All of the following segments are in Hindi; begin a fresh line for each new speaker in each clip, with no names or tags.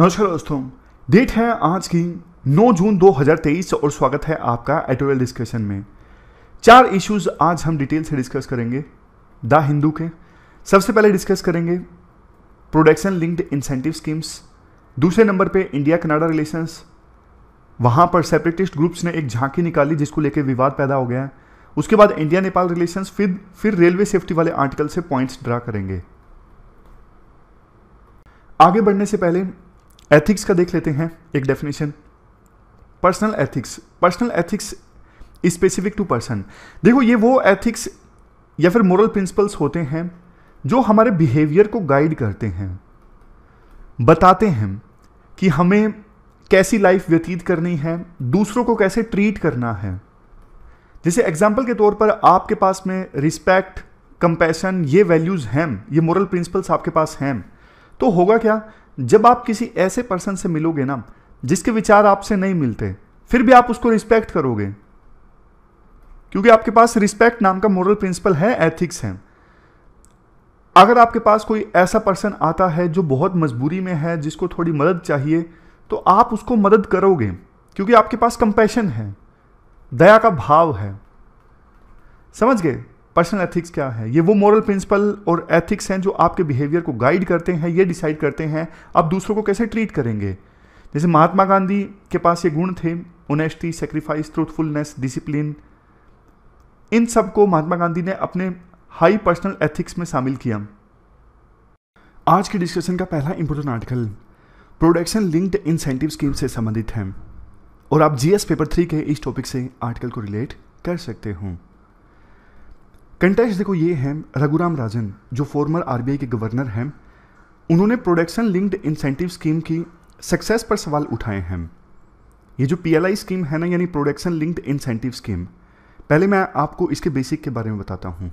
नमस्कार दोस्तों डेट है आज की 9 जून 2023 और स्वागत है आपका एडिटोरियल डिस्कशन में चार इश्यूज आज हम डिटेल से डिस्कस करेंगे द हिंदू के सबसे पहले डिस्कस करेंगे प्रोडक्शन लिंक्ड इंसेंटिव स्कीम्स दूसरे नंबर पे इंडिया कनाडा रिलेशंस वहाँ पर सेपरेटिस्ट ग्रुप्स ने एक झांकी निकाली जिसको लेकर विवाद पैदा हो गया उसके बाद इंडिया नेपाल रिलेशंस फिर फिर रेलवे सेफ्टी वाले आर्टिकल से पॉइंट्स ड्रा करेंगे आगे बढ़ने से पहले एथिक्स का देख लेते हैं एक definition personal ethics personal ethics specific to person देखो ये वो एथिक्स या फिर मॉरल प्रिंसिपल्स होते हैं जो हमारे बिहेवियर को गाइड करते हैं बताते हैं कि हमें कैसी लाइफ व्यतीत करनी है दूसरों को कैसे ट्रीट करना है जैसे एग्जाम्पल के तौर पर आपके पास में रिस्पेक्ट कंपैशन ये वैल्यूज़ हैं ये मॉरल प्रिंसिपल्स आपके पास हैं तो होगा क्या जब आप किसी ऐसे पर्सन से मिलोगे ना जिसके विचार आपसे नहीं मिलते फिर भी आप उसको रिस्पेक्ट करोगे क्योंकि आपके पास रिस्पेक्ट नाम का मॉरल प्रिंसिपल है एथिक्स है अगर आपके पास कोई ऐसा पर्सन आता है जो बहुत मजबूरी में है जिसको थोड़ी मदद चाहिए तो आप उसको मदद करोगे क्योंकि आपके पास कंपैशन है दया का भाव है समझ गए पर्सनल एथिक्स क्या है ये वो मॉरल प्रिंसिपल और एथिक्स हैं जो आपके बिहेवियर को गाइड करते हैं ये डिसाइड करते हैं आप दूसरों को कैसे ट्रीट करेंगे जैसे महात्मा गांधी के पास ये गुण थे ओनेस्टी सेक्रीफाइस ट्रूथफुलनेस डिसिप्लिन इन सब को महात्मा गांधी ने अपने हाई पर्सनल एथिक्स में शामिल किया आज के डिस्कशन का पहला important article production linked incentive scheme से संबंधित है और आप जीएस पेपर थ्री के इस टॉपिक से आर्टिकल को रिलेट कर सकते हो कंटेक्स्ट देखो ये है रघुराम राजन जो फॉर्मर आरबीआई के गवर्नर हैं उन्होंने प्रोडक्शन लिंक्ड इंसेंटिव स्कीम की सक्सेस पर सवाल उठाए हैं ये जो पीएलआई स्कीम है ना यानी प्रोडक्शन लिंक्ड इंसेंटिव स्कीम पहले मैं आपको इसके बेसिक के बारे में बताता हूँ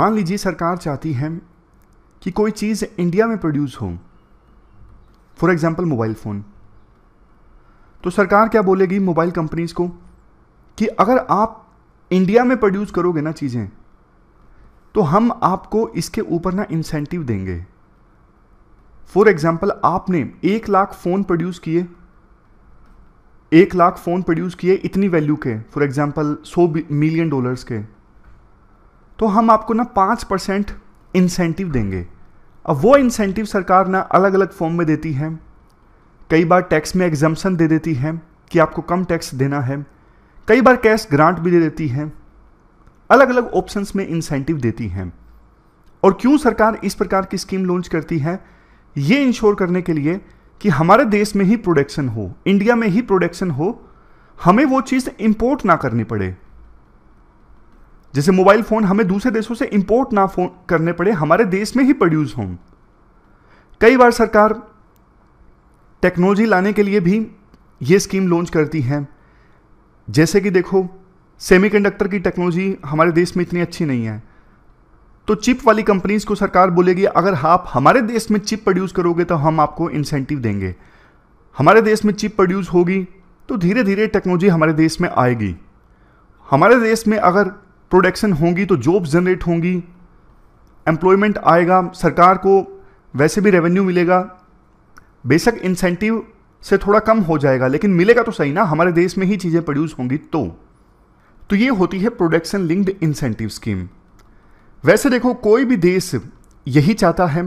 मान लीजिए सरकार चाहती है कि कोई चीज़ इंडिया में प्रोड्यूस हो फॉर एग्ज़ाम्पल मोबाइल फ़ोन तो सरकार क्या बोलेगी मोबाइल कंपनीज़ को कि अगर आप इंडिया में प्रोड्यूस करोगे ना चीज़ें तो हम आपको इसके ऊपर ना इंसेंटिव देंगे फॉर एग्जाम्पल आपने एक लाख फ़ोन प्रोड्यूस किए एक लाख फ़ोन प्रोड्यूस किए इतनी वैल्यू के फॉर एग्जाम्पल सौ मिलियन डॉलर्स के तो हम आपको ना पांच परसेंट इंसेंटिव देंगे अब वो इंसेंटिव सरकार ना अलग अलग फॉर्म में देती है कई बार टैक्स में एग्जाम्सन दे देती है कि आपको कम टैक्स देना है कई बार कैश ग्रांट भी दे देती है अलग अलग ऑप्शंस में इंसेंटिव देती हैं और क्यों सरकार इस प्रकार की स्कीम लॉन्च करती है ये इंश्योर करने के लिए कि हमारे देश में ही प्रोडक्शन हो इंडिया में ही प्रोडक्शन हो हमें वो चीज़ इंपोर्ट ना करनी पड़े जैसे मोबाइल फ़ोन हमें दूसरे देशों से इंपोर्ट ना फोन करने पड़े हमारे देश में ही प्रोड्यूस हों कई बार सरकार टेक्नोलॉजी लाने के लिए भी ये स्कीम लॉन्च करती है जैसे कि देखो सेमीकंडक्टर की टेक्नोलॉजी हमारे देश में इतनी अच्छी नहीं है तो चिप वाली कंपनीज को सरकार बोलेगी अगर आप हमारे देश में चिप प्रोड्यूस करोगे तो हम आपको इंसेंटिव देंगे हमारे देश में चिप प्रोड्यूस होगी तो धीरे धीरे टेक्नोलॉजी हमारे देश में आएगी हमारे देश में अगर प्रोडक्शन होगी तो जॉब जनरेट होंगी एम्प्लॉयमेंट आएगा सरकार को वैसे भी रेवेन्यू मिलेगा बेशक इंसेंटिव से थोड़ा कम हो जाएगा लेकिन मिलेगा तो सही ना हमारे देश में ही चीज़ें प्रोड्यूस होंगी तो तो ये होती है प्रोडक्शन लिंक्ड इंसेंटिव स्कीम वैसे देखो कोई भी देश यही चाहता है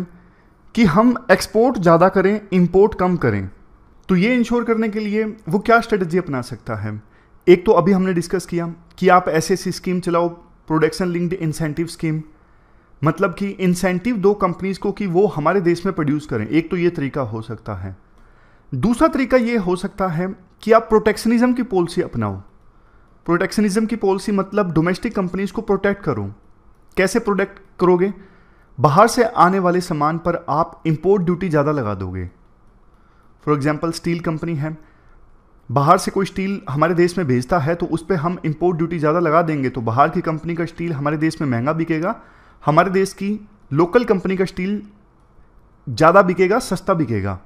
कि हम एक्सपोर्ट ज़्यादा करें इंपोर्ट कम करें तो ये इंश्योर करने के लिए वो क्या स्ट्रेटजी अपना सकता है एक तो अभी हमने डिस्कस किया कि आप ऐसी ऐसी स्कीम चलाओ प्रोडक्शन लिंक्ड इंसेंटिव स्कीम मतलब कि इंसेंटिव दो कंपनीज को कि वो हमारे देश में प्रोड्यूस करें एक तो ये तरीका हो सकता है दूसरा तरीका ये हो सकता है कि आप प्रोटेक्शनिज्म की पॉलिसी अपनाओ प्रोटेक्शनिज्म की पॉलिसी मतलब डोमेस्टिक कंपनीज को प्रोटेक्ट करो कैसे प्रोटेक्ट करोगे बाहर से आने वाले सामान पर आप इंपोर्ट ड्यूटी ज़्यादा लगा दोगे फॉर एग्जाम्पल स्टील कंपनी है बाहर से कोई स्टील हमारे देश में भेजता है तो उस पर हम इंपोर्ट ड्यूटी ज़्यादा लगा देंगे तो बाहर की कंपनी का स्टील हमारे देश में महंगा बिकेगा हमारे देश की लोकल कंपनी का स्टील ज़्यादा बिकेगा सस्ता बिकेगा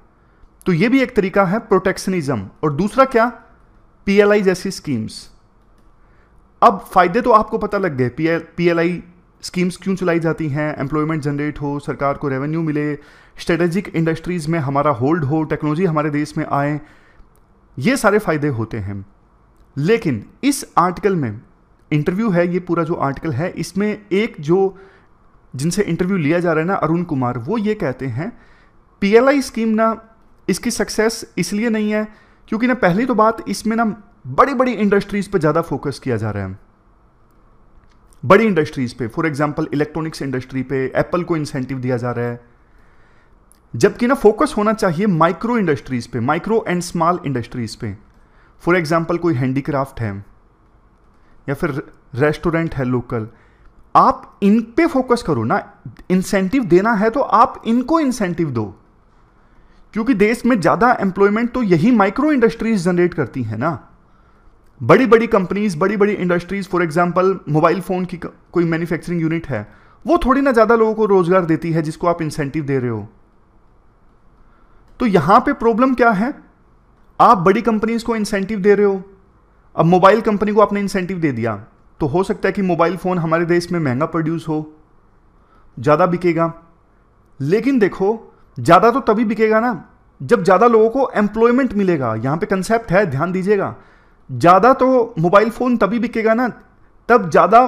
तो ये भी एक तरीका है प्रोटेक्शनिज्म और दूसरा क्या पीएलआई जैसी स्कीम्स अब फायदे तो आपको पता लग गए पीएलआई स्कीम्स क्यों चलाई जाती हैं एम्प्लॉयमेंट जनरेट हो सरकार को रेवेन्यू मिले स्ट्रेटेजिक इंडस्ट्रीज़ में हमारा होल्ड हो टेक्नोलॉजी हमारे देश में आए ये सारे फायदे होते हैं लेकिन इस आर्टिकल में इंटरव्यू है ये पूरा जो आर्टिकल है इसमें एक जो जिनसे इंटरव्यू लिया जा रहा है ना अरुण कुमार वो ये कहते हैं पीएलआई स्कीम ना इसकी सक्सेस इसलिए नहीं है क्योंकि ना पहली तो बात इसमें ना बड़ी बड़ी इंडस्ट्रीज़ पे ज़्यादा फोकस किया जा रहा है बड़ी इंडस्ट्रीज़ पे फॉर एग्जांपल इलेक्ट्रॉनिक्स इंडस्ट्री पे एप्पल को इंसेंटिव दिया जा रहा है जबकि ना फोकस होना चाहिए माइक्रो इंडस्ट्रीज़ पे माइक्रो एंड स्मॉल इंडस्ट्रीज़ पे फॉर एग्जांपल कोई हैंडीक्राफ्ट है या फिर रेस्टोरेंट है लोकल आप इन पे फोकस करो ना इंसेंटिव देना है तो आप इनको इंसेंटिव दो क्योंकि देश में ज़्यादा एम्प्लॉयमेंट तो यही माइक्रो इंडस्ट्रीज जनरेट करती है ना बड़ी बड़ी कंपनीज बड़ी बड़ी industries for example mobile phone की कोई मैन्युफैक्चरिंग यूनिट है वो थोड़ी ना ज़्यादा लोगों को रोजगार देती है जिसको आप इंसेंटिव दे रहे हो तो यहां पे प्रॉब्लम क्या है आप बड़ी कंपनीज को इंसेंटिव दे रहे हो अब मोबाइल कंपनी को आपने इंसेंटिव दे दिया तो हो सकता है कि मोबाइल फ़ोन हमारे देश में महंगा प्रोड्यूस हो ज़्यादा बिकेगा लेकिन देखो ज़्यादा तो तभी बिकेगा ना जब ज़्यादा लोगों को एम्प्लॉयमेंट मिलेगा यहां पे कंसेप्ट है ध्यान दीजिएगा ज़्यादा तो मोबाइल फ़ोन तभी बिकेगा ना तब ज़्यादा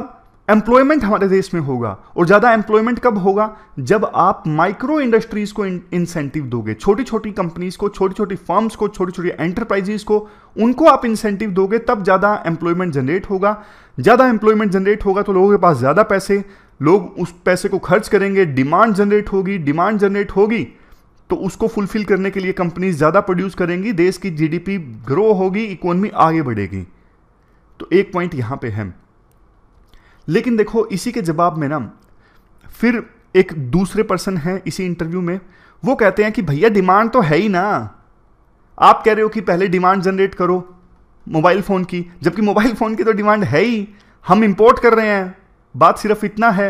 एम्प्लॉयमेंट हमारे देश में होगा और ज़्यादा एम्प्लॉयमेंट कब होगा जब आप माइक्रो इंडस्ट्रीज़ को इंसेंटिव दोगे छोटी छोटी कंपनीज को छोटी छोटी फर्म्स को छोटी छोटी एंटरप्राइजेस को उनको आप इंसेंटिव दोगे तब ज़्यादा एम्प्लॉयमेंट जनरेट होगा ज़्यादा एम्प्लॉयमेंट जनरेट होगा तो लोगों के पास ज़्यादा पैसे लोग उस पैसे को खर्च करेंगे डिमांड जनरेट होगी डिमांड जनरेट होगी तो उसको फुलफिल करने के लिए कंपनी ज़्यादा प्रोड्यूस करेंगी देश की जीडीपी ग्रो होगी इकोनमी आगे बढ़ेगी तो एक पॉइंट यहाँ पे है लेकिन देखो इसी के जवाब में ना फिर एक दूसरे पर्सन है इसी इंटरव्यू में वो कहते हैं कि भैया डिमांड तो है ही ना आप कह रहे हो कि पहले डिमांड जनरेट करो मोबाइल फ़ोन की जबकि मोबाइल फ़ोन की तो डिमांड है ही हम इंपोर्ट कर रहे हैं बात सिर्फ इतना है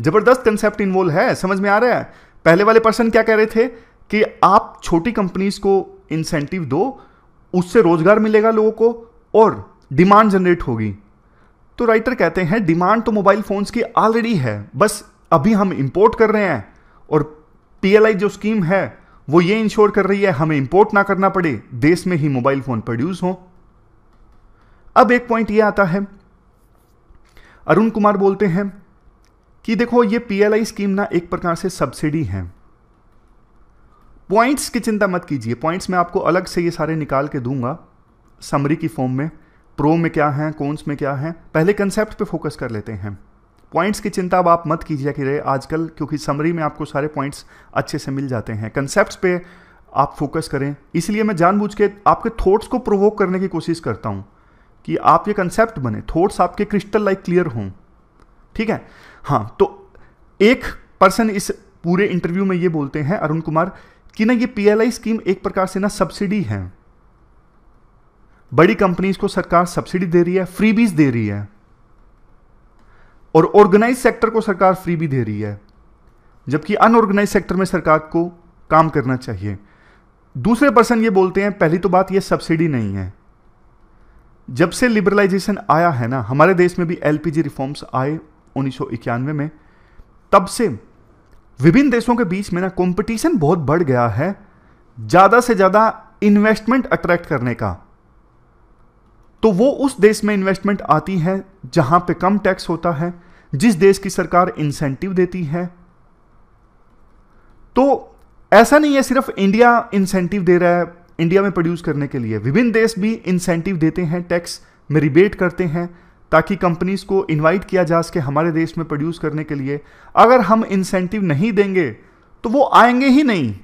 ज़बरदस्त कंसेप्ट इन्वॉल्व है समझ में आ रहा है पहले वाले पर्सन क्या कह रहे थे कि आप छोटी कंपनीज को इंसेंटिव दो उससे रोज़गार मिलेगा लोगों को और डिमांड जनरेट होगी तो राइटर कहते हैं डिमांड तो मोबाइल फ़ोन्स की ऑलरेडी है बस अभी हम इंपोर्ट कर रहे हैं और पीएलआई जो स्कीम है वो ये इंश्योर कर रही है हमें इंपोर्ट ना करना पड़े देश में ही मोबाइल फ़ोन प्रोड्यूस हो अब एक पॉइंट ये आता है अरुण कुमार बोलते हैं कि देखो ये पीएलआई स्कीम ना एक प्रकार से सब्सिडी है पॉइंट्स की चिंता मत कीजिए पॉइंट्स मैं आपको अलग से ये सारे निकाल के दूंगा समरी की फॉर्म में प्रो में क्या है कौनस में क्या है पहले कंसेप्ट पे फोकस कर लेते हैं पॉइंट्स की चिंता अब आप मत कीजिए कि रे आजकल क्योंकि समरी में आपको सारे पॉइंट्स अच्छे से मिल जाते हैं कंसेप्ट पे आप फोकस करें इसलिए मैं जानबूझ के आपके थॉट्स को प्रोवोक करने की कोशिश करता हूँ कि आपके कंसेप्ट बने थॉट्स आपके क्रिस्टल लाइक क्लियर हों ठीक है हाँ तो एक पर्सन इस पूरे इंटरव्यू में ये बोलते हैं अरुण कुमार कि ना ये पीएलआई स्कीम एक प्रकार से ना सब्सिडी है बड़ी कंपनीज को सरकार सब्सिडी दे रही है फ्रीबीज दे रही है और ऑर्गेनाइज सेक्टर को सरकार फ्री भी दे रही है जबकि अनऑर्गेनाइज सेक्टर में सरकार को काम करना चाहिए दूसरे पर्सन ये बोलते हैं पहली तो बात ये सब्सिडी नहीं है जब से लिबरलाइजेशन आया है ना हमारे देश में भी एलपीजी रिफॉर्म्स आए उन्नीस में तब से विभिन्न देशों के बीच में ना कंपटीशन बहुत बढ़ गया है ज़्यादा से ज़्यादा इन्वेस्टमेंट अट्रैक्ट करने का तो वो उस देश में इन्वेस्टमेंट आती है जहां पे कम टैक्स होता है जिस देश की सरकार इंसेंटिव देती है तो ऐसा नहीं है सिर्फ इंडिया इंसेंटिव दे रहा है इंडिया में प्रोड्यूस करने के लिए विभिन्न देश भी इंसेंटिव देते हैं टैक्स में रिबेट करते हैं ताकि कंपनीज को इनवाइट किया जा सके हमारे देश में प्रोड्यूस करने के लिए अगर हम इंसेंटिव नहीं देंगे तो वो आएंगे ही नहीं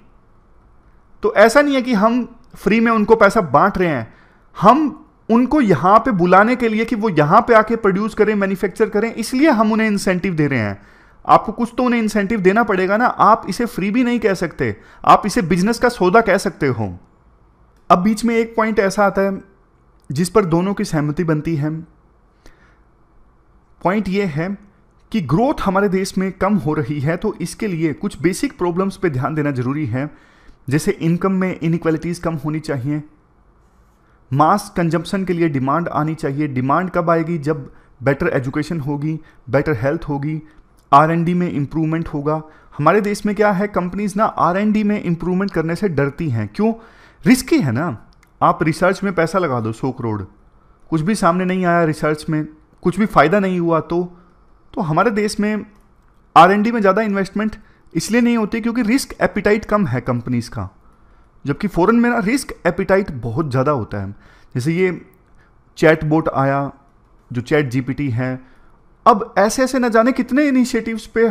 तो ऐसा नहीं है कि हम फ्री में उनको पैसा बांट रहे हैं हम उनको यहां पे बुलाने के लिए कि वो यहां पे आके प्रोड्यूस करें मैन्युफैक्चर करें इसलिए हम उन्हें इंसेंटिव दे रहे हैं आपको कुछ तो उन्हें इंसेंटिव देना पड़ेगा ना आप इसे फ्री भी नहीं कह सकते आप इसे बिजनेस का सौदा कह सकते हो अब बीच में एक पॉइंट ऐसा आता है जिस पर दोनों की सहमति बनती है पॉइंट ये है कि ग्रोथ हमारे देश में कम हो रही है तो इसके लिए कुछ बेसिक प्रॉब्लम्स पे ध्यान देना ज़रूरी है जैसे इनकम में इनक्वालिटीज़ कम होनी चाहिए मास कंजम्पशन के लिए डिमांड आनी चाहिए डिमांड कब आएगी जब बेटर एजुकेशन होगी बेटर हेल्थ होगी आर डी में इम्प्रूवमेंट होगा हमारे देश में क्या है कंपनीज ना आर डी में इम्प्रूवमेंट करने से डरती हैं क्यों रिस्की है ना आप रिसर्च में पैसा लगा दो सौ करोड़ कुछ भी सामने नहीं आया रिसर्च में कुछ भी फ़ायदा नहीं हुआ तो तो हमारे देश में आर में ज़्यादा इन्वेस्टमेंट इसलिए नहीं होती क्योंकि रिस्क एपिटाइट कम है कंपनीज़ का जबकि फ़ौरन में ना रिस्क एपिटाइट बहुत ज़्यादा होता है जैसे ये चैट बोट आया जो चैट टी है अब ऐसे ऐसे न जाने कितने इनिशिएटिव्स पे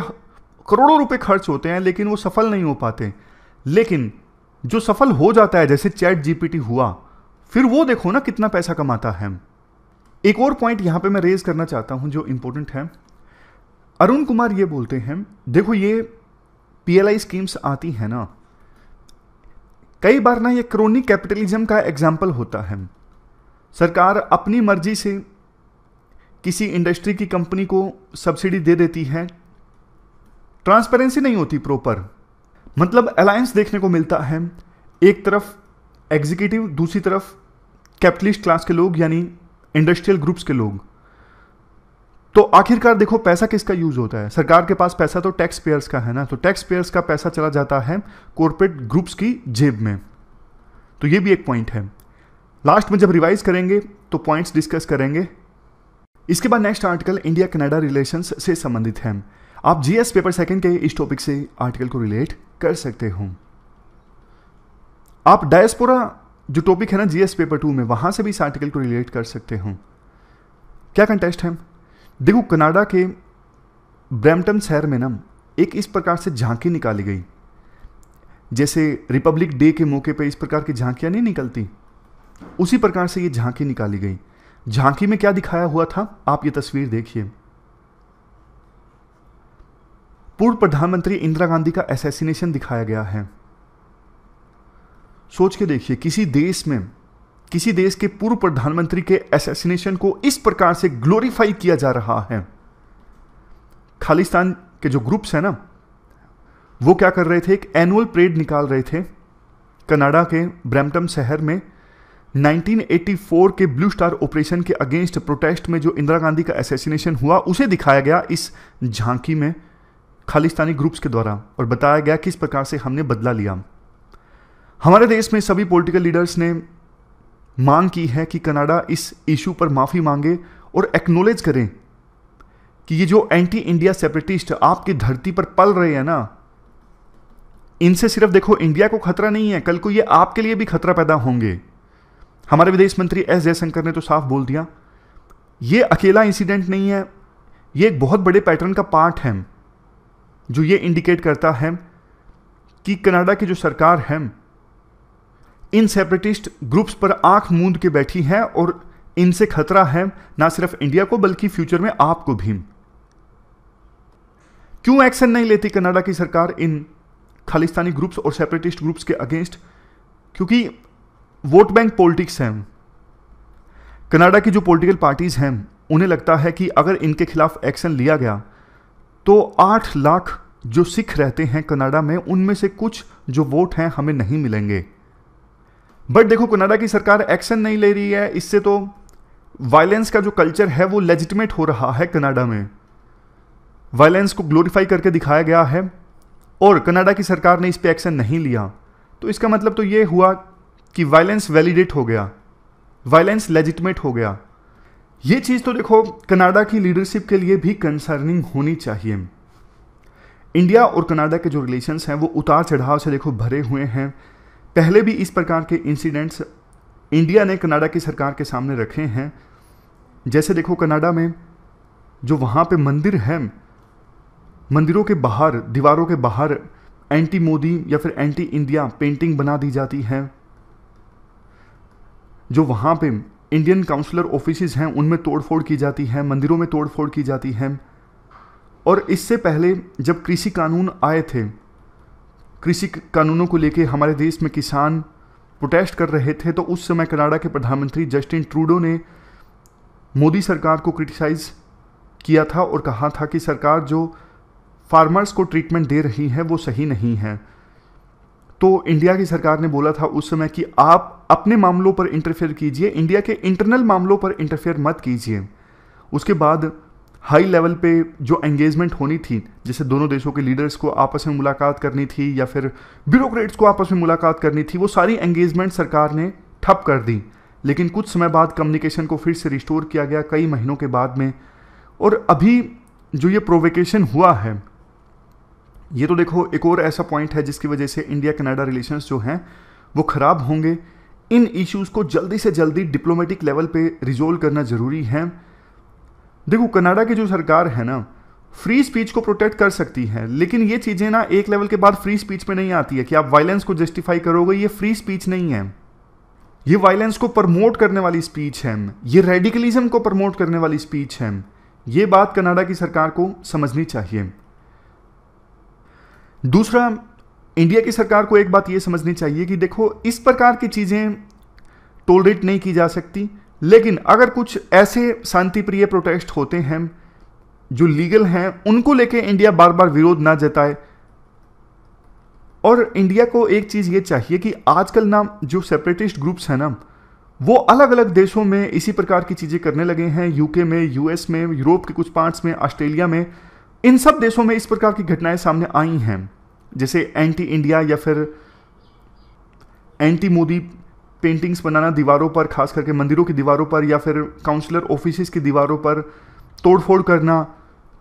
करोड़ों रुपए खर्च होते हैं लेकिन वो सफल नहीं हो पाते लेकिन जो सफल हो जाता है जैसे चैट जीपीटी हुआ फिर वो देखो ना कितना पैसा कमाता है एक और पॉइंट यहां पे मैं रेज करना चाहता हूं जो इंपॉर्टेंट है अरुण कुमार ये बोलते हैं देखो ये पीएलआई स्कीम्स आती है ना कई बार ना ये क्रोनिक कैपिटलिज्म का एग्जाम्पल होता है सरकार अपनी मर्जी से किसी इंडस्ट्री की कंपनी को सब्सिडी दे देती है ट्रांसपेरेंसी नहीं होती प्रॉपर मतलब अलायंस देखने को मिलता है एक तरफ एग्जीक्यूटिव दूसरी तरफ कैपिटलिस्ट क्लास के लोग यानी इंडस्ट्रियल ग्रुप्स के लोग तो आखिरकार देखो पैसा किसका यूज होता है सरकार के पास पैसा तो टैक्स पेयर्स का है ना तो टैक्स पेयर्स का पैसा चला जाता है कॉरपोरेट ग्रुप्स की जेब में तो ये भी एक पॉइंट है लास्ट में जब रिवाइज करेंगे तो पॉइंट्स डिस्कस करेंगे इसके बाद next article India Canada relations से संबंधित है आप जीएस पेपर सेकंड के इस टॉपिक से आर्टिकल को रिलेट कर सकते हो आप डायस्पोरा जो टॉपिक है ना जीएस पेपर टू में वहां से भी इस आर्टिकल को रिलेट कर सकते हो क्या कंटेस्ट है देखो कनाडा के ब्रैमटन शहर में ना एक इस प्रकार से झांकी निकाली गई जैसे रिपब्लिक डे के मौके पर इस प्रकार की झांकियां नहीं निकलती उसी प्रकार से ये झांकी निकाली गई झांकी में क्या दिखाया हुआ था आप ये तस्वीर देखिए पूर्व प्रधानमंत्री इंदिरा गांधी का एसेसिनेशन दिखाया गया है सोच के देखिए किसी देश में किसी देश के पूर्व प्रधानमंत्री के एसेसिनेशन को इस प्रकार से ग्लोरीफाई किया जा रहा है खालिस्तान के जो ग्रुप्स हैं ना वो क्या कर रहे थे एक एनुअल परेड निकाल रहे थे कनाडा के ब्रैम्पटन शहर में 1984 के ब्लू स्टार ऑपरेशन के अगेंस्ट प्रोटेस्ट में जो इंदिरा गांधी का एसेसिनेशन हुआ उसे दिखाया गया इस झांकी में खालिस्तानी ग्रुप्स के द्वारा और बताया गया किस प्रकार से हमने बदला लिया हमारे देश में सभी पॉलिटिकल लीडर्स ने मांग की है कि कनाडा इस इशू पर माफ़ी मांगे और एक्नोलेज करें कि ये जो एंटी इंडिया सेपरेटिस्ट आपकी धरती पर पल रहे हैं ना इनसे सिर्फ देखो इंडिया को खतरा नहीं है कल को ये आपके लिए भी खतरा पैदा होंगे हमारे विदेश मंत्री एस जयशंकर ने तो साफ बोल दिया ये अकेला इंसिडेंट नहीं है ये एक बहुत बड़े पैटर्न का पार्ट है जो ये इंडिकेट करता है कि कनाडा की जो सरकार है इन सेपरेटिस्ट ग्रुप्स पर आंख मूंद के बैठी है और इनसे खतरा है ना सिर्फ इंडिया को बल्कि फ्यूचर में आपको भी क्यों एक्शन नहीं लेती कनाडा की सरकार इन खालिस्तानी ग्रुप्स और सेपरेटिस्ट ग्रुप्स के अगेंस्ट क्योंकि वोट बैंक पॉलिटिक्स हैं कनाडा की जो पॉलिटिकल पार्टीज़ हैं उन्हें लगता है कि अगर इनके खिलाफ एक्शन लिया गया तो आठ लाख जो सिख रहते हैं कनाडा में उनमें से कुछ जो वोट हैं हमें नहीं मिलेंगे बट देखो कनाडा की सरकार एक्शन नहीं ले रही है इससे तो वायलेंस का जो कल्चर है वो लेजिटिमेट हो रहा है कनाडा में वायलेंस को ग्लोरीफाई करके दिखाया गया है और कनाडा की सरकार ने इस पर एक्शन नहीं लिया तो इसका मतलब तो ये हुआ कि वायलेंस वैलिडेट हो गया वायलेंस लेजिटमेट हो गया ये चीज़ तो देखो कनाडा की लीडरशिप के लिए भी कंसर्निंग होनी चाहिए इंडिया और कनाडा के जो रिलेशंस हैं वो उतार चढ़ाव से देखो भरे हुए हैं पहले भी इस प्रकार के इंसिडेंट्स इंडिया ने कनाडा की सरकार के सामने रखे हैं जैसे देखो कनाडा में जो वहाँ पे मंदिर हैं मंदिरों के बाहर दीवारों के बाहर एंटी मोदी या फिर एंटी इंडिया पेंटिंग बना दी जाती है जो वहाँ पे इंडियन काउंसलर ऑफिसेज हैं उनमें तोड़फोड़ की जाती है मंदिरों में तोड़फोड़ की जाती है और इससे पहले जब कृषि कानून आए थे कृषि कानूनों को लेके हमारे देश में किसान प्रोटेस्ट कर रहे थे तो उस समय कनाडा के प्रधानमंत्री जस्टिन ट्रूडो ने मोदी सरकार को क्रिटिसाइज़ किया था और कहा था कि सरकार जो फार्मर्स को ट्रीटमेंट दे रही है वो सही नहीं है तो इंडिया की सरकार ने बोला था उस समय कि आप अपने मामलों पर इंटरफेयर कीजिए इंडिया के इंटरनल मामलों पर इंटरफेयर मत कीजिए उसके बाद हाई लेवल पे जो एंगेजमेंट होनी थी जैसे दोनों देशों के लीडर्स को आपस में मुलाकात करनी थी या फिर ब्यूरोक्रेट्स को आपस में मुलाकात करनी थी वो सारी एंगेजमेंट सरकार ने ठप कर दी लेकिन कुछ समय बाद कम्युनिकेशन को फिर से रिस्टोर किया गया कई महीनों के बाद में और अभी जो ये प्रोवेकेशन हुआ है ये तो देखो एक और ऐसा पॉइंट है जिसकी वजह से इंडिया कनाडा रिलेशंस जो हैं वो ख़राब होंगे इन इश्यूज़ को जल्दी से जल्दी डिप्लोमेटिक लेवल पे रिजोल्व करना ज़रूरी है देखो कनाडा की जो सरकार है ना फ्री स्पीच को प्रोटेक्ट कर सकती है लेकिन ये चीज़ें ना एक लेवल के बाद फ्री स्पीच में नहीं आती है कि आप वायलेंस को जस्टिफाई करोगे ये फ्री स्पीच नहीं है ये वायलेंस को प्रमोट करने वाली स्पीच है ये रेडिकलिज्म को प्रमोट करने वाली स्पीच है ये बात कनाडा की सरकार को समझनी चाहिए दूसरा इंडिया की सरकार को एक बात ये समझनी चाहिए कि देखो इस प्रकार की चीज़ें टोलरेट नहीं की जा सकती लेकिन अगर कुछ ऐसे शांतिप्रिय प्रोटेस्ट होते हैं जो लीगल हैं उनको लेके इंडिया बार बार विरोध ना जताए और इंडिया को एक चीज़ ये चाहिए कि आजकल ना जो सेपरेटिस्ट ग्रुप्स हैं ना वो अलग अलग देशों में इसी प्रकार की चीज़ें करने लगे हैं यूके में यूएस में यूरोप के कुछ पार्ट्स में ऑस्ट्रेलिया में इन सब देशों में इस प्रकार की घटनाएं सामने आई हैं जैसे एंटी इंडिया या फिर एंटी मोदी पेंटिंग्स बनाना दीवारों पर खास करके मंदिरों की दीवारों पर या फिर काउंसलर ऑफिस की दीवारों पर तोड़फोड़ करना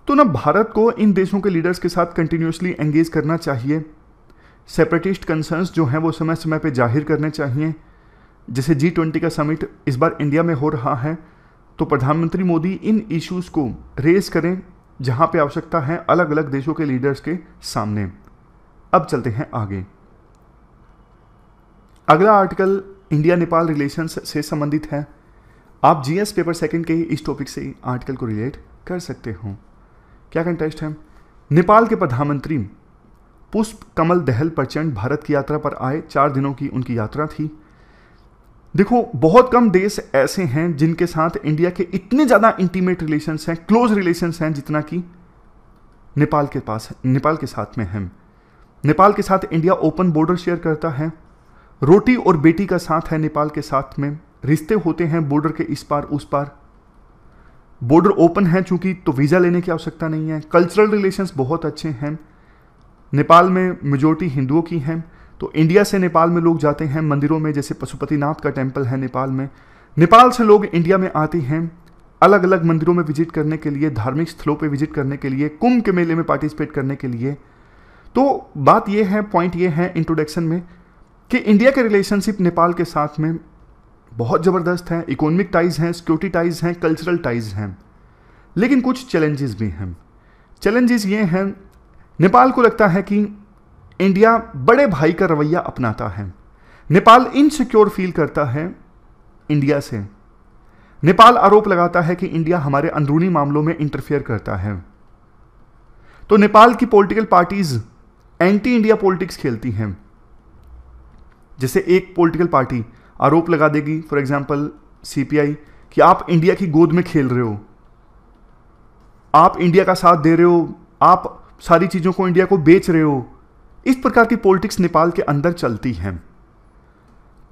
तो ना भारत को इन देशों के लीडर्स के साथ कंटिन्यूसली एंगेज करना चाहिए सेपरेटिस्ट कंसर्न्स जो हैं वो समय समय पे जाहिर करने चाहिए जैसे जी ट्वेंटी का समिट इस बार इंडिया में हो रहा है तो प्रधानमंत्री मोदी इन इश्यूज़ को रेस करें जहाँ पे आवश्यकता है अलग अलग देशों के लीडर्स के सामने अब चलते हैं आगे अगला आर्टिकल इंडिया नेपाल रिलेशंस से संबंधित है आप जीएस पेपर सेकंड के इस टॉपिक से आर्टिकल को रिलेट कर सकते हो क्या कंटेस्ट है नेपाल के प्रधानमंत्री पुष्प कमल दहल प्रचंड भारत की यात्रा पर आए चार दिनों की उनकी यात्रा थी देखो बहुत कम देश ऐसे हैं जिनके साथ इंडिया के इतने ज़्यादा इंटीमेट रिलेशंस हैं क्लोज रिलेशंस हैं जितना कि नेपाल के पास नेपाल के साथ में हैं नेपाल के साथ इंडिया ओपन बॉर्डर शेयर करता है रोटी और बेटी का साथ है नेपाल के साथ में रिश्ते होते हैं बॉर्डर के इस पार उस पार बॉर्डर ओपन है चूंकि तो वीज़ा लेने की आवश्यकता नहीं है कल्चरल रिलेशंस बहुत अच्छे हैं नेपाल में मेजोरिटी हिंदुओं की हैं तो इंडिया से नेपाल में लोग जाते हैं मंदिरों में जैसे पशुपतिनाथ का टेम्पल है नेपाल में नेपाल से लोग इंडिया में आते हैं अलग अलग मंदिरों में विजिट करने के लिए धार्मिक स्थलों पर विजिट करने के लिए कुंभ के मेले में पार्टिसिपेट करने के लिए तो बात यह है पॉइंट ये है इंट्रोडक्शन में कि इंडिया के रिलेशनशिप नेपाल के साथ में बहुत ज़बरदस्त हैं इकोनॉमिक टाइज हैं सिक्योरिटी टाइज हैं कल्चरल टाइज हैं लेकिन कुछ चैलेंजेस भी हैं चैलेंजेस ये हैं नेपाल को लगता है कि इंडिया बड़े भाई का रवैया अपनाता है नेपाल इनसिक्योर फील करता है इंडिया से नेपाल आरोप लगाता है कि इंडिया हमारे अंदरूनी मामलों में इंटरफेयर करता है तो नेपाल की political parties anti India politics खेलती हैं जैसे एक पॉलिटिकल पार्टी आरोप लगा देगी फॉर एग्जाम्पल सीपीआई कि आप इंडिया की गोद में खेल रहे हो आप इंडिया का साथ दे रहे हो आप सारी चीज़ों को इंडिया को बेच रहे हो इस प्रकार की पॉलिटिक्स नेपाल के अंदर चलती हैं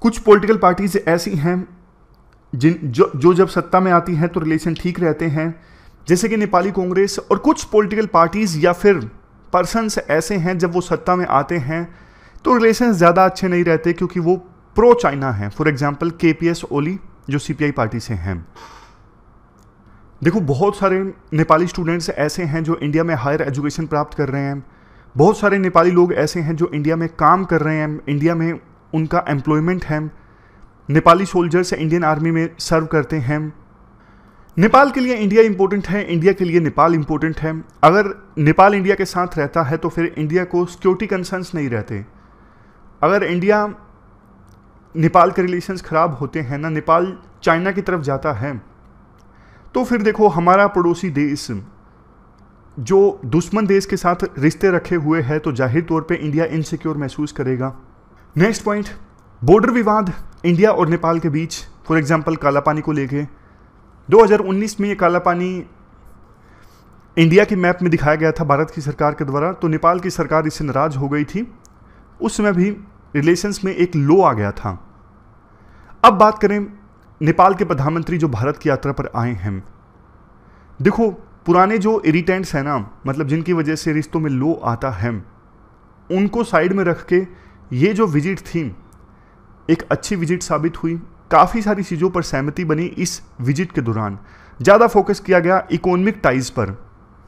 कुछ पॉलिटिकल पार्टीज ऐसी हैं जिन जो जो जब सत्ता में आती हैं तो रिलेशन ठीक रहते हैं जैसे कि नेपाली कांग्रेस और कुछ पॉलिटिकल पार्टीज़ या फिर पर्सनस ऐसे हैं जब वो सत्ता में आते हैं तो रिलेशन ज़्यादा अच्छे नहीं रहते क्योंकि वो प्रो चाइना हैं फॉर एग्जाम्पल के पी एस ओली जो सी पी आई पार्टी से हैं देखो बहुत सारे नेपाली स्टूडेंट्स ऐसे हैं जो इंडिया में हायर एजुकेशन प्राप्त कर रहे हैं बहुत सारे नेपाली लोग ऐसे हैं जो इंडिया में काम कर रहे हैं इंडिया में उनका एम्प्लॉयमेंट है नेपाली सोल्जर्स इंडियन आर्मी में सर्व करते हैं नेपाल के लिए इंडिया इंपॉर्टेंट है इंडिया के लिए नेपाल इंपॉर्टेंट है अगर नेपाल इंडिया के साथ रहता है तो फिर इंडिया को सिक्योरिटी कंसर्न्स नहीं रहते अगर इंडिया नेपाल के रिलेशंस ख़राब होते हैं ना नेपाल चाइना की तरफ जाता है तो फिर देखो हमारा पड़ोसी देश जो दुश्मन देश के साथ रिश्ते रखे हुए हैं तो जाहिर तौर पे इंडिया इनसिक्योर महसूस करेगा नेक्स्ट पॉइंट बॉर्डर विवाद इंडिया और नेपाल के बीच फॉर एग्जांपल कालापानी को लेके 2019 में ये काला पानी इंडिया के मैप में दिखाया गया था भारत की सरकार के द्वारा तो नेपाल की सरकार इससे नाराज हो गई थी उस समय भी रिलेशंस में एक लो आ गया था अब बात करें नेपाल के प्रधानमंत्री जो भारत की यात्रा पर आए हैं देखो पुराने जो इरिटेंट्स हैं ना मतलब जिनकी वजह से रिश्तों में लो आता है उनको साइड में रख के ये जो विजिट थी एक अच्छी विजिट साबित हुई काफ़ी सारी चीज़ों पर सहमति बनी इस विजिट के दौरान ज़्यादा फोकस किया गया इकोनॉमिक टाइज पर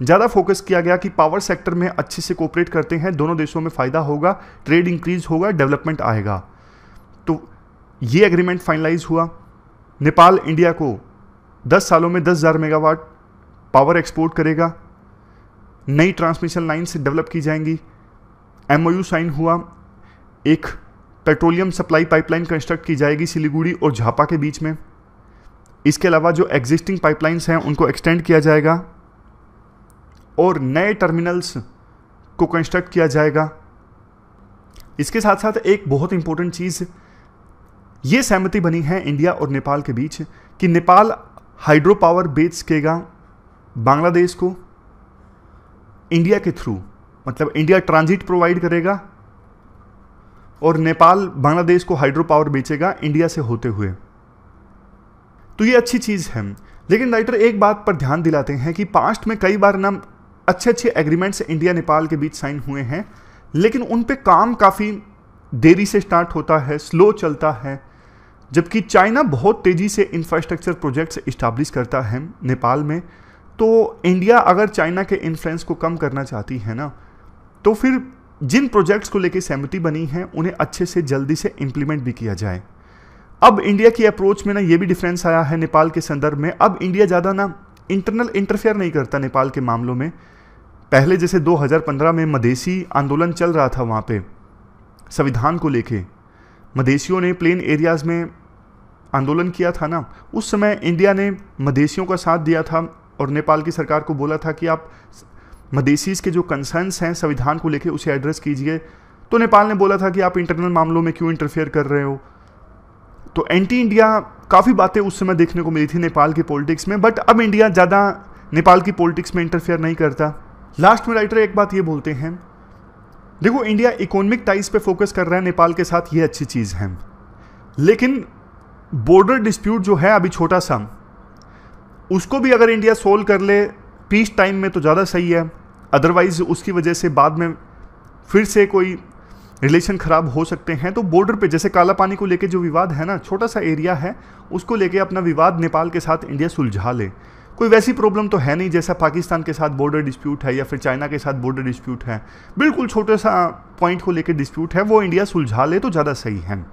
ज़्यादा फोकस किया गया कि पावर सेक्टर में अच्छे से कोऑपरेट करते हैं दोनों देशों में फ़ायदा होगा ट्रेड इंक्रीज होगा डेवलपमेंट आएगा तो ये एग्रीमेंट फाइनलाइज हुआ नेपाल इंडिया को 10 सालों में 10,000 मेगावाट पावर एक्सपोर्ट करेगा नई ट्रांसमिशन लाइन्स डेवलप की जाएंगी एमओयू साइन हुआ एक पेट्रोलियम सप्लाई पाइपलाइन कंस्ट्रक्ट की जाएगी सिलीगुड़ी और झापा के बीच में इसके अलावा जो एग्जिस्टिंग पाइपलाइंस हैं उनको एक्सटेंड किया जाएगा और नए टर्मिनल्स को कंस्ट्रक्ट किया जाएगा इसके साथ साथ एक बहुत इंपॉर्टेंट चीज़ ये सहमति बनी है इंडिया और नेपाल के बीच कि नेपाल हाइड्रो पावर बेच सकेगा बांग्लादेश को इंडिया के थ्रू मतलब इंडिया ट्रांजिट प्रोवाइड करेगा और नेपाल बांग्लादेश को हाइड्रो पावर बेचेगा इंडिया से होते हुए तो ये अच्छी चीज़ है लेकिन राइटर एक बात पर ध्यान दिलाते हैं कि पास्ट में कई बार नाम अच्छे अच्छे एग्रीमेंट्स इंडिया नेपाल के बीच साइन हुए हैं लेकिन उन पर काम काफ़ी देरी से स्टार्ट होता है स्लो चलता है जबकि चाइना बहुत तेज़ी से इंफ्रास्ट्रक्चर प्रोजेक्ट्स इस्टाब्लिश करता है नेपाल में तो इंडिया अगर चाइना के इन्फ्लुएंस को कम करना चाहती है ना तो फिर जिन प्रोजेक्ट्स को लेकर सहमति बनी है उन्हें अच्छे से जल्दी से इम्प्लीमेंट भी किया जाए अब इंडिया की अप्रोच में ना ये भी डिफरेंस आया है नेपाल के संदर्भ में अब इंडिया ज़्यादा ना इंटरनल इंटरफेयर नहीं करता नेपाल के मामलों में पहले जैसे 2015 में मदेशी आंदोलन चल रहा था वहाँ पे संविधान को लेके मदेशियों ने प्लेन एरियाज़ में आंदोलन किया था ना उस समय इंडिया ने मदेशियों का साथ दिया था और नेपाल की सरकार को बोला था कि आप मदेसीज के जो कंसर्न्स हैं संविधान को लेकर उसे एड्रेस कीजिए तो नेपाल ने बोला था कि आप इंटरनल मामलों में क्यों इंटरफेयर कर रहे हो तो एंटी इंडिया काफ़ी बातें उस समय देखने को मिली थी नेपाल की पॉलिटिक्स में बट अब इंडिया ज़्यादा नेपाल की पॉलिटिक्स में इंटरफेयर नहीं करता लास्ट में राइटर एक बात ये बोलते हैं देखो इंडिया इकोनॉमिक टाइज पे फोकस कर रहा है नेपाल के साथ ये अच्छी चीज़ है लेकिन बॉर्डर डिस्प्यूट जो है अभी छोटा सा उसको भी अगर इंडिया सोल्व कर ले पीस टाइम में तो ज़्यादा सही है अदरवाइज़ उसकी वजह से बाद में फिर से कोई रिलेशन ख़राब हो सकते हैं तो बॉर्डर पे जैसे काला पानी को लेके जो विवाद है ना छोटा सा एरिया है उसको लेके अपना विवाद नेपाल के साथ इंडिया सुलझा ले कोई वैसी प्रॉब्लम तो है नहीं जैसा पाकिस्तान के साथ बॉर्डर डिस्प्यूट है या फिर चाइना के साथ बॉर्डर डिस्प्यूट है बिल्कुल छोटे सा पॉइंट को लेकर डिस्प्यूट है वो इंडिया सुलझा ले तो ज़्यादा सही है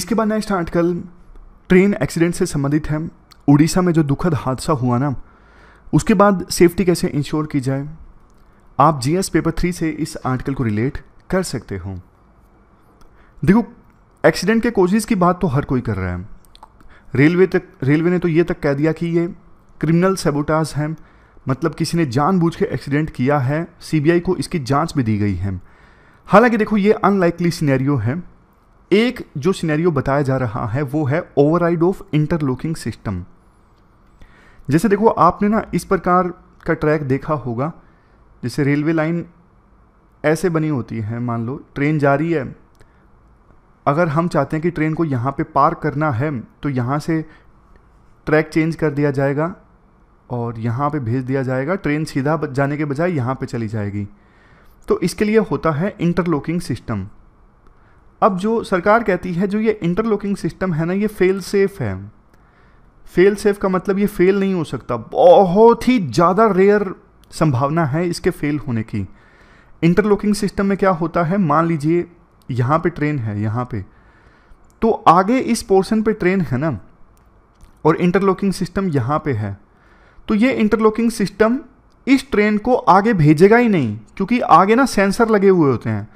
इसके बाद नेक्स्ट आर्टिकल ट्रेन एक्सीडेंट से संबंधित है उड़ीसा में जो दुखद हादसा हुआ ना उसके बाद सेफ्टी कैसे इंश्योर की जाए आप जीएस पेपर थ्री से इस आर्टिकल को रिलेट कर सकते हो देखो एक्सीडेंट के कोजेज़ की बात तो हर कोई कर रहा है रेलवे तक रेलवे ने तो ये तक कह दिया कि ये क्रिमिनल सेबोटाज हैं मतलब किसी ने जानबूझ के एक्सीडेंट किया है सीबीआई को इसकी जांच भी दी गई है हालांकि देखो ये अनलाइकली सिनेरियो है एक जो सिनेरियो बताया जा रहा है वो है ओवरराइड ऑफ इंटरलॉकिंग सिस्टम जैसे देखो आपने ना इस प्रकार का ट्रैक देखा होगा जैसे रेलवे लाइन ऐसे बनी होती है मान लो ट्रेन जा रही है अगर हम चाहते हैं कि ट्रेन को यहाँ पे पार करना है तो यहाँ से ट्रैक चेंज कर दिया जाएगा और यहाँ पे भेज दिया जाएगा ट्रेन सीधा जाने के बजाय यहाँ पे चली जाएगी तो इसके लिए होता है इंटरलॉकिंग सिस्टम अब जो सरकार कहती है जो ये इंटरलॉकिंग सिस्टम है ना ये फेल सेफ है फेल सेफ का मतलब ये फेल नहीं हो सकता बहुत ही ज़्यादा रेयर संभावना है इसके फेल होने की इंटरलॉकिंग सिस्टम में क्या होता है मान लीजिए यहाँ पे ट्रेन है यहाँ पे तो आगे इस पोर्शन पे ट्रेन है ना और इंटरलॉकिंग सिस्टम यहाँ पे है तो ये इंटरलॉकिंग सिस्टम इस ट्रेन को आगे भेजेगा ही नहीं क्योंकि आगे ना सेंसर लगे हुए होते हैं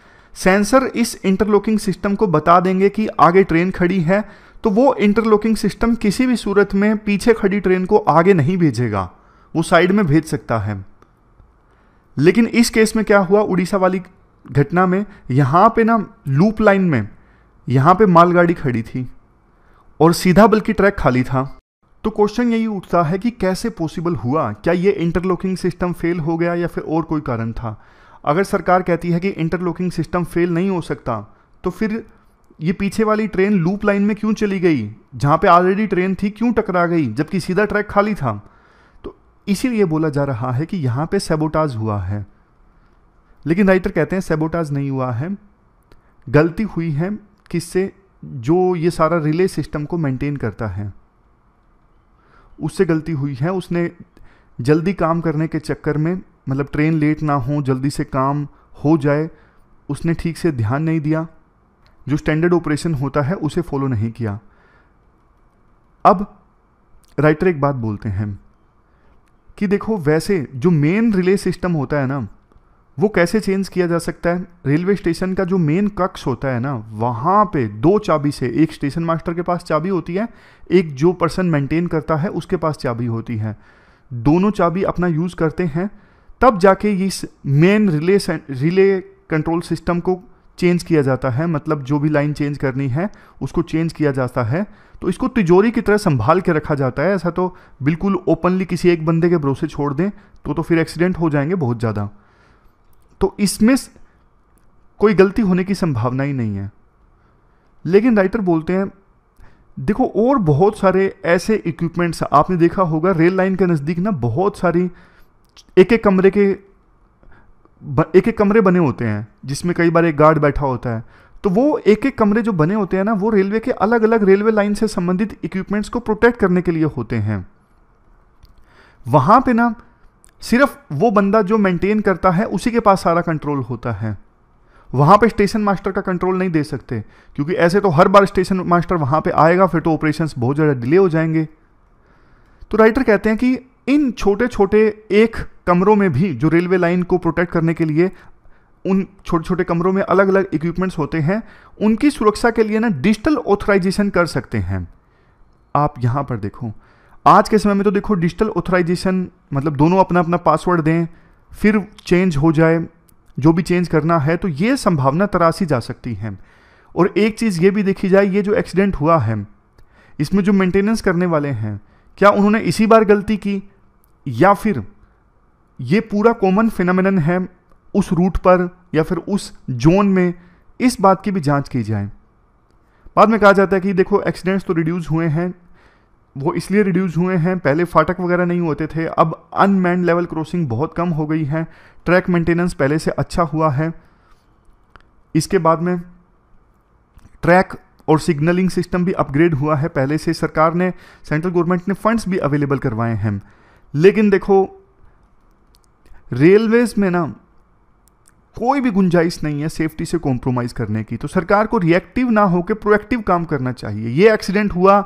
सेंसर इस इंटरलॉकिंग सिस्टम को बता देंगे कि आगे ट्रेन खड़ी है तो वो इंटरलॉकिंग सिस्टम किसी भी सूरत में पीछे खड़ी ट्रेन को आगे नहीं भेजेगा वो साइड में भेज सकता है लेकिन इस केस में क्या हुआ उड़ीसा वाली घटना में यहाँ पे ना लूप लाइन में यहाँ पे मालगाड़ी खड़ी थी और सीधा बल्कि ट्रैक खाली था तो क्वेश्चन यही उठता है कि कैसे पॉसिबल हुआ क्या ये इंटरलॉकिंग सिस्टम फेल हो गया या फिर और कोई कारण था अगर सरकार कहती है कि इंटरलॉकिंग सिस्टम फेल नहीं हो सकता तो फिर ये पीछे वाली ट्रेन लूप लाइन में क्यों चली गई जहाँ पे ऑलरेडी ट्रेन थी क्यों टकरा गई जबकि सीधा ट्रैक खाली था तो इसीलिए बोला जा रहा है कि यहाँ पे सेबोटाज हुआ है लेकिन राइटर कहते हैं सेबोटाज नहीं हुआ है गलती हुई है किससे जो ये सारा रिले सिस्टम को मेंटेन करता है उससे गलती हुई है उसने जल्दी काम करने के चक्कर में मतलब ट्रेन लेट ना हो जल्दी से काम हो जाए उसने ठीक से ध्यान नहीं दिया जो स्टैंडर्ड ऑपरेशन होता है उसे फॉलो नहीं किया अब राइटर एक बात बोलते हैं कि देखो वैसे जो मेन रिले सिस्टम होता है ना वो कैसे चेंज किया जा सकता है रेलवे स्टेशन का जो मेन कक्ष होता है ना वहाँ पे दो चाबी से एक स्टेशन मास्टर के पास चाबी होती है एक जो पर्सन मेंटेन करता है उसके पास चाबी होती है दोनों चाबी अपना यूज़ करते हैं तब जाके इस main relay relay control system को चेंज किया जाता है मतलब जो भी लाइन चेंज करनी है उसको चेंज किया जाता है तो इसको तिजोरी की तरह संभाल के रखा जाता है ऐसा तो बिल्कुल ओपनली किसी एक बंदे के भरोसे छोड़ दें तो तो फिर एक्सीडेंट हो जाएंगे बहुत ज़्यादा तो इसमें कोई गलती होने की संभावना ही नहीं है लेकिन राइटर बोलते हैं देखो और बहुत सारे ऐसे इक्विपमेंट्स आपने देखा होगा रेल लाइन के नज़दीक ना बहुत सारी एक एक कमरे के एक एक कमरे बने होते हैं जिसमें कई बार एक गार्ड बैठा होता है तो वो एक एक कमरे जो बने होते हैं ना वो रेलवे के अलग अलग रेलवे लाइन से संबंधित इक्विपमेंट्स को प्रोटेक्ट करने के लिए होते हैं वहां पे ना सिर्फ वो बंदा जो मेंटेन करता है उसी के पास सारा कंट्रोल होता है वहां पे स्टेशन मास्टर का कंट्रोल नहीं दे सकते क्योंकि ऐसे तो हर बार स्टेशन मास्टर वहां पे आएगा फिर तो ऑपरेशंस बहुत ज़्यादा डिले हो जाएंगे तो राइटर कहते हैं कि इन छोटे छोटे एक कमरों में भी जो रेलवे लाइन को प्रोटेक्ट करने के लिए उन छोटे छोटे कमरों में अलग अलग इक्विपमेंट्स होते हैं उनकी सुरक्षा के लिए ना डिजिटल ऑथराइजेशन कर सकते हैं आप यहाँ पर देखो आज के समय में तो देखो डिजिटल ऑथराइजेशन मतलब दोनों अपना अपना पासवर्ड दें फिर चेंज हो जाए जो भी चेंज करना है तो ये संभावना तराशी जा सकती है और एक चीज़ ये भी देखी जाए ये जो एक्सीडेंट हुआ है इसमें जो मेंटेनेंस करने वाले हैं क्या उन्होंने इसी बार गलती की या फिर ये पूरा कॉमन फिनमिनन है उस रूट पर या फिर उस जोन में इस बात की भी जांच की जाए बाद में कहा जाता है कि देखो एक्सीडेंट्स तो रिड्यूस हुए हैं वो इसलिए रिड्यूस हुए हैं पहले फाटक वगैरह नहीं होते थे अब अनमैंड लेवल क्रॉसिंग बहुत कम हो गई है ट्रैक मेंटेनेंस पहले से अच्छा हुआ है इसके बाद में ट्रैक और सिग्नलिंग सिस्टम भी अपग्रेड हुआ है पहले से सरकार ने सेंट्रल गवर्नमेंट ने फंड्स भी अवेलेबल करवाए हैं लेकिन देखो रेलवेज़ में ना कोई भी गुंजाइश नहीं है सेफ्टी से कॉम्प्रोमाइज़ करने की तो सरकार को रिएक्टिव ना होकर प्रोएक्टिव काम करना चाहिए यह एक्सीडेंट हुआ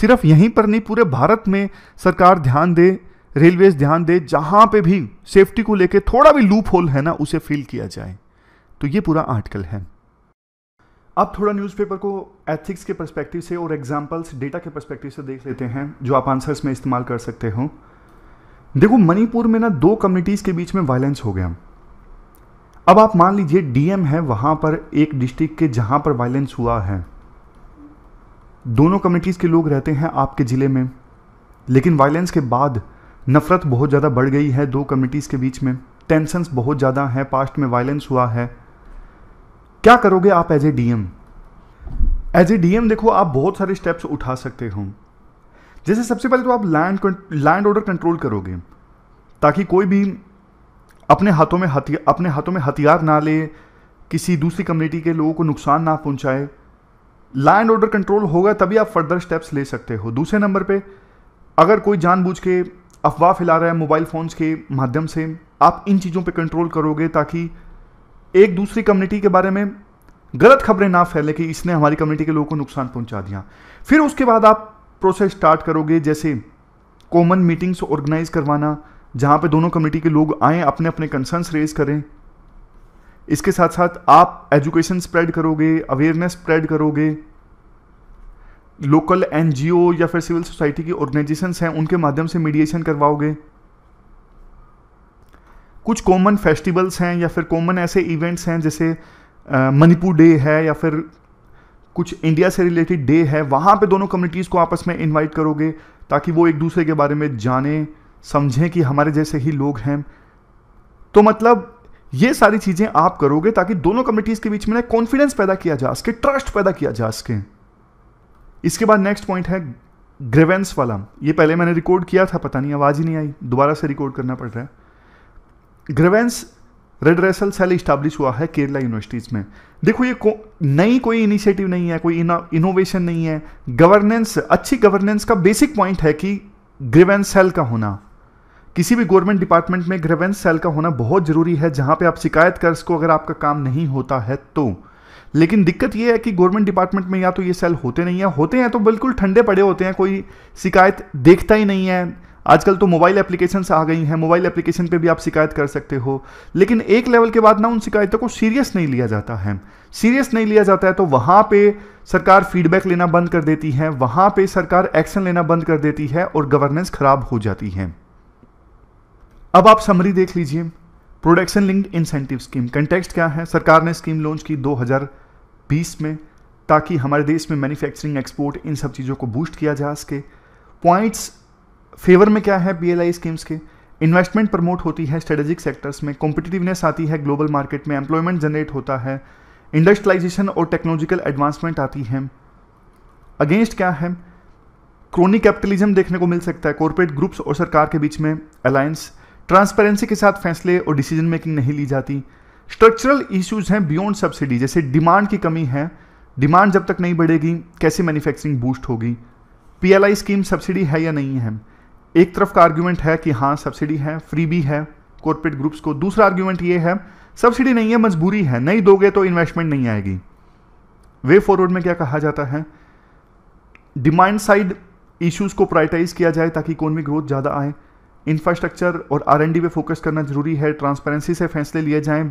सिर्फ यहीं पर नहीं पूरे भारत में सरकार ध्यान दे रेलवेज ध्यान दे जहां पे भी सेफ्टी को लेके थोड़ा भी लूप होल है ना उसे फिल किया जाए तो ये पूरा आर्टिकल है अब थोड़ा न्यूज़पेपर को एथिक्स के पर्सपेक्टिव से और एग्जांपल्स डेटा के पर्सपेक्टिव से देख लेते हैं जो आप आंसर्स में इस्तेमाल कर सकते हो देखो मणिपुर में ना दो कम्युनिटीज के बीच में वायलेंस हो गया अब आप मान लीजिए डीएम है वहां पर एक डिस्ट्रिक्ट के जहां पर वायलेंस हुआ है दोनों कम्युनिटीज के लोग रहते हैं आपके ज़िले में लेकिन वायलेंस के बाद नफरत बहुत ज़्यादा बढ़ गई है दो कम्युनिटीज़ के बीच में टेंशन बहुत ज़्यादा है पास्ट में वायलेंस हुआ है क्या करोगे आप as a DM as a DM देखो आप बहुत सारे स्टेप्स उठा सकते हो जैसे सबसे पहले तो आप लैंड लैंड ऑर्डर कंट्रोल करोगे ताकि कोई भी अपने हाथों में अपने हाथों में हथियार ना ले किसी दूसरी कम्युनिटी के लोगों को नुकसान ना पहुंचाए लैंड ऑर्डर कंट्रोल होगा तभी आप फर्दर स्टेप्स ले सकते हो दूसरे नंबर पे अगर कोई जानबूझ के अफवाह फैला रहा है मोबाइल फ़ोन्स के माध्यम से आप इन चीज़ों पे कंट्रोल करोगे ताकि एक दूसरी कम्युनिटी के बारे में गलत खबरें ना फैले कि इसने हमारी कम्युनिटी के लोगों को नुकसान पहुंचा दिया फिर उसके बाद आप प्रोसेस स्टार्ट करोगे जैसे कॉमन मीटिंग्स ऑर्गेनाइज करवाना जहाँ पे दोनों कम्युनिटी के लोग आए अपने अपने कंसर्न्स रेज करें इसके साथ साथ आप एजुकेशन स्प्रेड करोगे अवेयरनेस स्प्रेड करोगे लोकल एन या फिर सिविल सोसाइटी की ऑर्गेनाइजेशंस हैं उनके माध्यम से मीडिएशन करवाओगे कुछ कॉमन फेस्टिवल्स हैं या फिर कॉमन ऐसे इवेंट्स हैं जैसे मणिपुर डे है या फिर कुछ इंडिया से रिलेटेड डे है वहाँ पे दोनों कम्युनिटीज़ को आपस में इनवाइट करोगे ताकि वो एक दूसरे के बारे में जाने समझें कि हमारे जैसे ही लोग हैं तो मतलब ये सारी चीज़ें आप करोगे ताकि दोनों कम्युनिटीज़ के बीच में कॉन्फिडेंस पैदा किया जा सके ट्रस्ट पैदा किया जा सके इसके बाद नेक्स्ट पॉइंट है ग्रेवेंस वाला ये पहले मैंने रिकॉर्ड किया था पता नहीं आवाज़ ही नहीं आई दोबारा से रिकॉर्ड करना पड़ रहा है grievance redressal cell establish हुआ है केरला यूनिवर्सिटीज़ में देखो ये को, नई कोई इनिशिएटिव नहीं है कोई इनोवेशन नहीं है गवर्नेंस अच्छी गवर्नेंस का बेसिक पॉइंट है कि ग्रेवेंस सेल का होना किसी भी गवर्नमेंट डिपार्टमेंट में ग्रेवेंस सेल का होना बहुत ज़रूरी है जहाँ पे आप शिकायत कर सको अगर आपका काम नहीं होता है तो लेकिन दिक्कत यह है कि गवर्नमेंट डिपार्टमेंट में या तो ये सेल होते नहीं है होते हैं तो बिल्कुल ठंडे पड़े होते हैं कोई शिकायत देखता ही नहीं है आजकल तो मोबाइल एप्लीकेशन आ गई हैं मोबाइल एप्लीकेशन पे भी आप शिकायत कर सकते हो लेकिन एक लेवल के बाद ना उन शिकायतों को सीरियस नहीं लिया जाता है सीरियस नहीं लिया जाता है तो वहाँ पे सरकार फीडबैक लेना बंद कर देती है वहाँ पे सरकार एक्शन लेना बंद कर देती है और गवर्नेंस खराब हो जाती है अब आप समरी देख लीजिए production linked incentive scheme context क्या है सरकार ने स्कीम लॉन्च की 2020 में ताकि हमारे देश में मैन्युफैक्चरिंग एक्सपोर्ट इन सब चीज़ों को बूस्ट किया जा सके पॉइंट्स फेवर में क्या है पीएलआई स्कीम्स के इन्वेस्टमेंट प्रमोट होती है स्ट्रेटेजिक सेक्टर्स में कॉम्पिटिटिवनेस आती है ग्लोबल मार्केट में एम्प्लॉयमेंट जनरेट होता है इंडस्ट्रियलाइजेशन और टेक्नोलॉजिकल एडवांसमेंट आती है अगेंस्ट क्या है क्रोनी कैपिटलिज्म देखने को मिल सकता है कॉरपोरेट ग्रुप्स और सरकार के बीच में अलायंस ट्रांसपेरेंसी के साथ फैसले और डिसीजन मेकिंग नहीं ली जाती स्ट्रक्चरल इश्यूज हैं बियॉन्ड सब्सिडी जैसे डिमांड की कमी है डिमांड जब तक नहीं बढ़ेगी कैसे मैन्युफैक्चरिंग बूस्ट होगी पीएलआई स्कीम सब्सिडी है या नहीं है एक तरफ का आर्ग्यूमेंट है कि हाँ सब्सिडी है फ्री भी है कॉरपोरेट ग्रुप्स को दूसरा आर्ग्यूमेंट ये है सब्सिडी नहीं है मजबूरी है नहीं दोगे तो इन्वेस्टमेंट नहीं आएगी वे फॉरवर्ड में क्या कहा जाता है डिमांड साइड इश्यूज को प्रायोरिटाइज किया जाए ताकि इकोनॉमिक ग्रोथ ज़्यादा आए इंफ्रास्ट्रक्चर और आर एंड पे फोकस करना जरूरी है ट्रांसपेरेंसी से फैसले लिए जाएं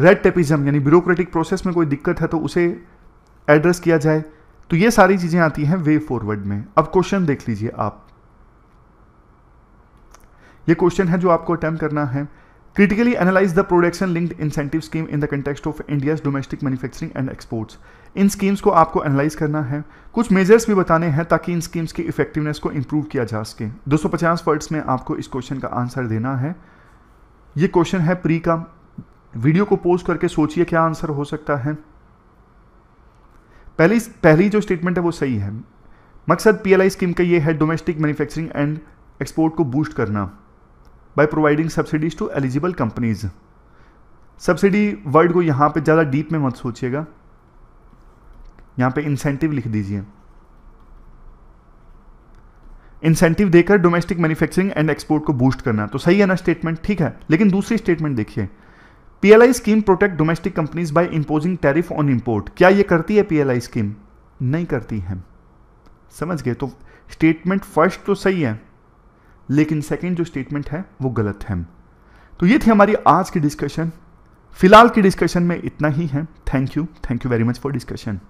रेड टेपिज्म यानी ब्यूरोक्रेटिक प्रोसेस में कोई दिक्कत है तो उसे एड्रेस किया जाए तो ये सारी चीज़ें आती हैं वे फॉरवर्ड में अब क्वेश्चन देख लीजिए आप ये क्वेश्चन है जो आपको अटैम्प करना है critically analyse the production linked incentive scheme in the context of India's domestic manufacturing and exports इन स्कीम्स को आपको एनालाइज करना है कुछ मेजर्स भी बताने हैं ताकि इन स्कीम्स की इफेक्टिवनेस को इम्प्रूव किया जा सके 250 वर्ड्स में आपको इस क्वेश्चन का आंसर देना है ये क्वेश्चन है प्री का वीडियो को पोस्ट करके सोचिए क्या आंसर हो सकता है पहली पहली जो स्टेटमेंट है वो सही है मकसद आई स्कीम का ये है डोमेस्टिक मैन्युफैक्चरिंग एंड एक्सपोर्ट को बूस्ट करना by providing subsidies to eligible companies subsidy word को यहां पे ज़्यादा डीप में मत सोचिएगा यहां पे इंसेंटिव लिख दीजिए इंसेंटिव देकर डोमेस्टिक मैन्युफैक्चरिंग एंड एक्सपोर्ट को बूस्ट करना तो सही है ना स्टेटमेंट ठीक है लेकिन दूसरी स्टेटमेंट देखिए PLI scheme protect domestic companies by imposing tariff on import क्या यह करती है पीएलआई स्कीम नहीं करती है समझ गए तो स्टेटमेंट फर्स्ट तो सही है लेकिन सेकेंड जो स्टेटमेंट है वो गलत है तो ये थी हमारी आज की डिस्कशन फिलहाल की डिस्कशन में इतना ही है thank you thank you very much for discussion